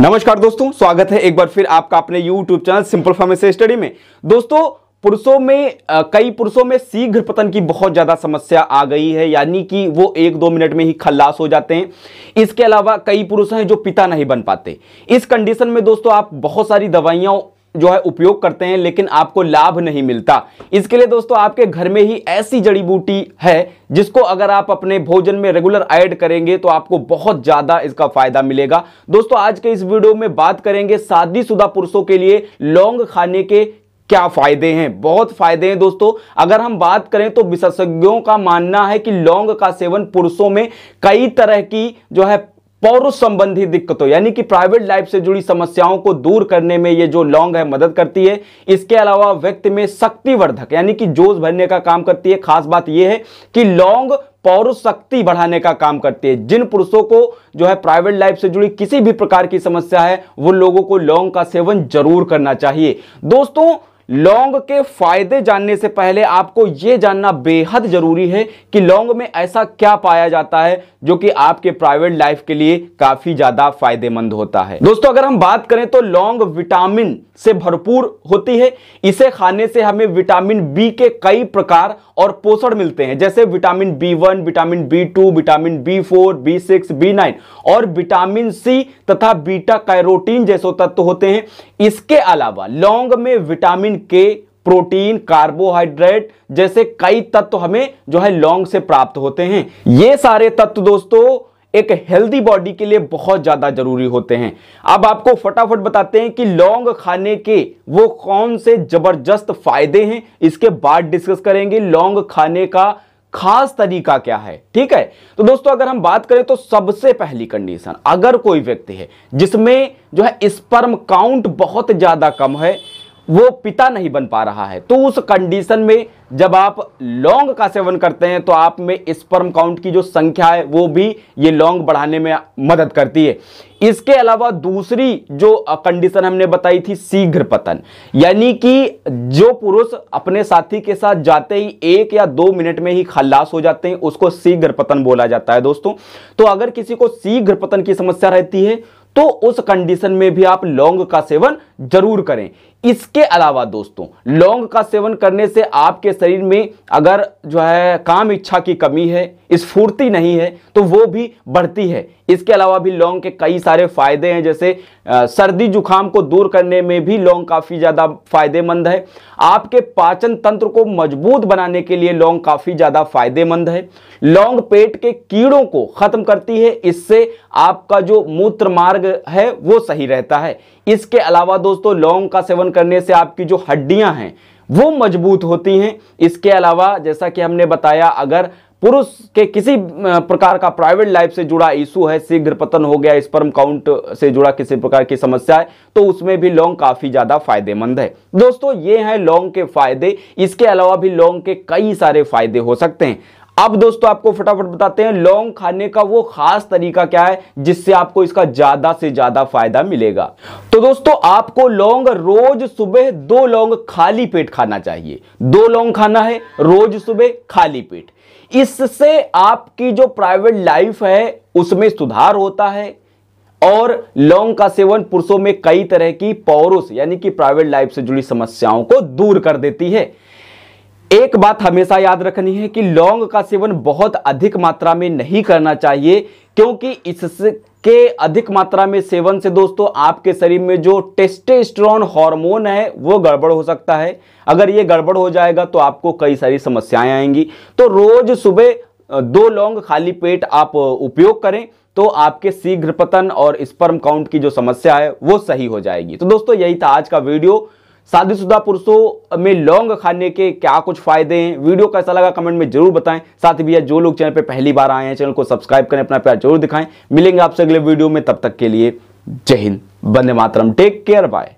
नमस्कार दोस्तों स्वागत है एक बार फिर आपका अपने YouTube channel simple pharmacy study में दोस्तों पुरुषों में कई पुरुषों में शीघ्र पतन की बहुत ज़्यादा समस्या आ गई है यानी कि वो एक दो मिनट में ही खल्लास हो जाते हैं इसके अलावा कई पुरुष हैं जो पिता नहीं बन पाते इस कंडीशन में दोस्तों आप बहुत सारी दवाइयाँ जो है उपयोग करते हैं लेकिन आपको लाभ नहीं मिलता इसके लिए दोस्तों आपके घर में ही ऐसी जड़ी बूटी है जिसको अगर आप अपने भोजन में रेगुलर ऐड करेंगे तो आपको बहुत ज़्यादा इसका फायदा मिलेगा दोस्तों आज के इस वीडियो में बात करेंगे शादीशुदा पुरुषों के लिए लौंग खाने के क्या फायदे हैं बहुत फायदे हैं दोस्तों अगर हम बात करें तो विशेषज्ञों का मानना है कि लौंग का सेवन पुरुषों में कई तरह की जो है पौरुष संबंधी दिक्कतों यानी कि प्राइवेट लाइफ से जुड़ी समस्याओं को दूर करने में ये जो लौंग है मदद करती है इसके अलावा व्यक्ति में शक्तिवर्धक यानी कि जोश भरने का काम करती है खास बात यह है कि लौंग पौरुष शक्ति बढ़ाने का काम करती है जिन पुरुषों को जो है प्राइवेट लाइफ से जुड़ी किसी भी प्रकार की समस्या है वो लोगों को लौंग का सेवन जरूर करना चाहिए दोस्तों लौंग के फायदे जानने से पहले आपको यह जानना बेहद जरूरी है कि लौंग में ऐसा क्या पाया जाता है जो कि आपके प्राइवेट लाइफ के लिए काफी ज्यादा फायदेमंद होता है दोस्तों अगर हम बात करें तो लौंग विटामिन से भरपूर होती है इसे खाने से हमें विटामिन बी के कई प्रकार और पोषण मिलते हैं जैसे vitamin B one vitamin B two vitamin B four B six B nine और विटामिन सी तथा बीटा कैरोटीन जैसे तत्व होते हैं इसके अलावा लौंग में विटामिन के प्रोटीन कार्बोहाइड्रेट जैसे कई तत्व हमें जो है लौंग से प्राप्त होते हैं ये सारे तत्व दोस्तों एक हेल्दी बॉडी के लिए बहुत ज़्यादा जरूरी होते हैं अब आपको फटाफट बताते हैं कि लौंग खाने के वो कौन से जबरदस्त फायदे हैं इसके बाद डिस्कस करेंगे लौंग खाने का खास तरीका क्या है ठीक है तो दोस्तों अगर हम बात करें तो सबसे पहली कंडीशन अगर कोई व्यक्ति है जिसमें जो है स्पर्म काउंट बहुत ज़्यादा कम है वो पिता नहीं बन पा रहा है तो उस कंडीशन में जब आप लौंग का सेवन करते हैं तो आप में स्पर्म काउंट की जो संख्या है वो भी ये लौंग बढ़ाने में मदद करती है इसके अलावा दूसरी जो कंडीशन हमने बताई थी शीघ्र पतन यानी कि जो पुरुष अपने साथी के साथ जाते ही एक या दो मिनट में ही खल्लास हो जाते हैं उसको शीघ्र पतन बोला जाता है दोस्तों तो अगर किसी को शीघ्र पतन की समस्या रहती है तो उस कंडीशन में भी आप लौंग का सेवन जरूर करें इसके अलावा दोस्तों लौंग का सेवन करने से आपके शरीर में अगर जो है काम इच्छा की कमी है स्फूर्ति नहीं है तो वो भी बढ़ती है इसके अलावा भी लौंग के कई सारे फायदे हैं जैसे सर्दी जुखाम को दूर करने में भी लौंग काफ़ी ज़्यादा फायदेमंद है आपके पाचन तंत्र को मजबूत बनाने के लिए लौंग काफ़ी ज़्यादा फायदेमंद है लौंग पेट के कीड़ों को ख़त्म करती है इससे आपका जो मूत्र मार्ग है वो सही रहता है इसके अलावा दो दोस्तों लौंग का सेवन करने से आपकी जो हड्डियां हैं वो मजबूत होती हैं इसके अलावा जैसा कि हमने बताया अगर पुरुष के किसी प्रकार का प्राइवेट लाइफ से जुड़ा इशू है शीघ्र पतन हो गया स्पर्म काउंट से जुड़ा किसी प्रकार की समस्या है तो उसमें भी लौंग काफ़ी ज़्यादा फायदेमंद है दोस्तों ये हैं लौंग के फायदे इसके अलावा भी लौंग के कई सारे फायदे हो सकते हैं अब दोस्तों आपको फटाफट बताते हैं लौंग खाने का वो खास तरीका क्या है जिससे आपको इसका ज्यादा से ज्यादा फायदा मिलेगा तो दोस्तों आपको लौंग रोज सुबह दो लौंग खाली पेट खाना चाहिए दो लौंग खाना है रोज सुबह खाली पेट इससे आपकी जो प्राइवेट लाइफ है उसमें सुधार होता है और लौंग का सेवन पुरुषों में कई तरह की पौरुष यानी कि प्राइवेट लाइफ से जुड़ी समस्याओं को दूर कर देती है एक बात हमेशा याद रखनी है कि लौंग का सेवन बहुत अधिक मात्रा में नहीं करना चाहिए क्योंकि इससे के अधिक मात्रा में सेवन से दोस्तों आपके शरीर में जो टेस्टेस्ट्रॉन हार्मोन है वो गड़बड़ हो सकता है अगर ये गड़बड़ हो जाएगा तो आपको कई सारी समस्याएं आएंगी तो रोज सुबह दो लौंग खाली पेट आप उपयोग करें तो आपके शीघ्र पतन और स्पर्म काउंट की जो समस्या है वो सही हो जाएगी तो दोस्तों यही था आज का वीडियो शादीशुदा पुरुषों में लौंग खाने के क्या कुछ फायदे हैं वीडियो कैसा लगा कमेंट में जरूर बताएं साथ ही भैया जो लोग चैनल पर पहली बार आए हैं चैनल को सब्सक्राइब करें अपना प्यार जरूर दिखाएं मिलेंगे आपसे अगले वीडियो में तब तक के लिए जय हिंद बंदे मातरम टेक केयर बाय